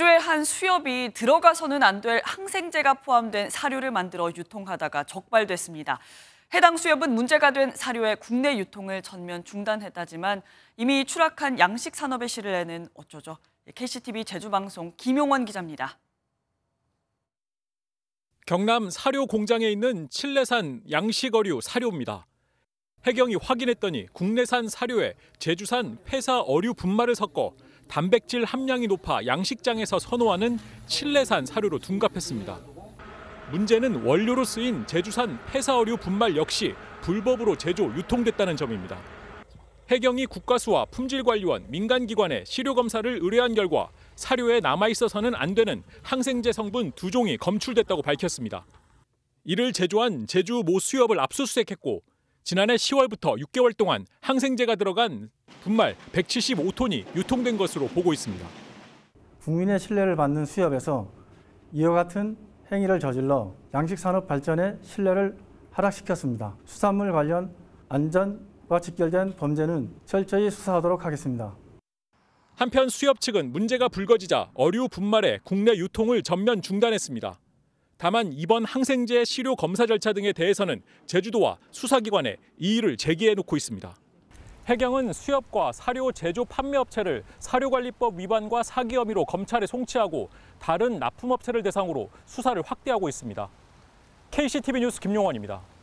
제조의 한 수협이 들어가서는 안 될 항생제가 포함된 사료를 만들어 유통하다가 적발됐습니다. 해당 수협은 문제가 된 사료의 국내 유통을 전면 중단했다지만 이미 추락한 양식 산업의 시를내는 어쩌죠? KCTV 제주방송 김용원 기자입니다. 경남 사료 공장에 있는 칠레산 양식어류 사료입니다. 해경이 확인했더니 국내산 사료에 제주산 회사 어류 분말을 섞어 단백질 함량이 높아 양식장에서 선호하는 칠레산 사료로 둔갑했습니다. 문제는 원료로 쓰인 제주산 폐사어류 분말 역시 불법으로 제조 유통됐다는 점입니다. 해경이 국가수와 품질관리원, 민간기관에 시료검사를 의뢰한 결과 사료에 남아있어서는 안 되는 항생제 성분 두 종이 검출됐다고 밝혔습니다. 이를 제조한 제주 모 수협을 압수수색했고 지난해 10월부터 6개월 동안 항생제가 들어간 분말 175톤이 유통된 것으로 보고 있습니다. 국민의 신뢰를 받는 수협에서 이와 같은 행위를 저질러 양식산업 발전에 신뢰를 하락시켰습니다. 수산물 관련 안전과 직결된 범죄는 철저히 수사하도록 하겠습니다. 한편 수협 측은 문제가 불거지자 어류 분말의 국내 유통을 전면 중단했습니다. 다만 이번 항생제 시료 검사 절차 등에 대해서는 제주도와 수사기관에 이의를 제기해 놓고 있습니다. 해경은 수협과 사료 제조 판매업체를 사료관리법 위반과 사기 혐의로 검찰에 송치하고 다른 납품업체를 대상으로 수사를 확대하고 있습니다. KCTV 뉴스 김용원입니다.